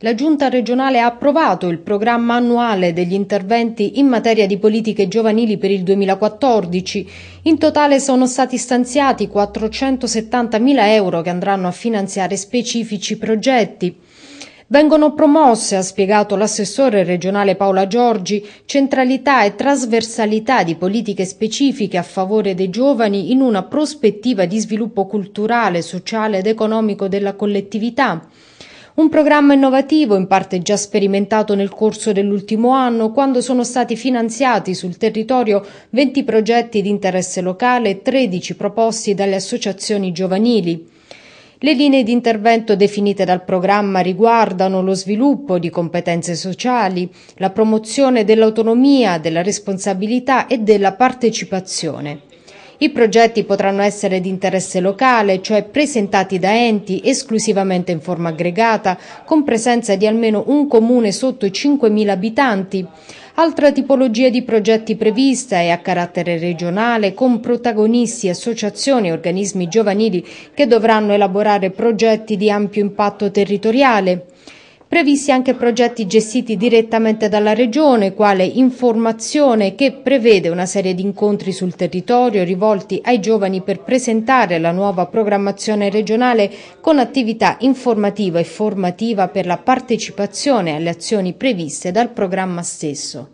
La Giunta regionale ha approvato il programma annuale degli interventi in materia di politiche giovanili per il 2014. In totale sono stati stanziati 470.000 euro che andranno a finanziare specifici progetti. Vengono promosse, ha spiegato l'assessore regionale Paola Giorgi, centralità e trasversalità di politiche specifiche a favore dei giovani in una prospettiva di sviluppo culturale, sociale ed economico della collettività. Un programma innovativo, in parte già sperimentato nel corso dell'ultimo anno, quando sono stati finanziati sul territorio 20 progetti di interesse locale e 13 proposti dalle associazioni giovanili. Le linee di intervento definite dal programma riguardano lo sviluppo di competenze sociali, la promozione dell'autonomia, della responsabilità e della partecipazione. I progetti potranno essere di interesse locale, cioè presentati da enti esclusivamente in forma aggregata, con presenza di almeno un comune sotto i 5.000 abitanti. Altra tipologia di progetti prevista è a carattere regionale con protagonisti, associazioni e organismi giovanili che dovranno elaborare progetti di ampio impatto territoriale. Previsti anche progetti gestiti direttamente dalla Regione, quale Informazione, che prevede una serie di incontri sul territorio rivolti ai giovani per presentare la nuova programmazione regionale con attività informativa e formativa per la partecipazione alle azioni previste dal programma stesso.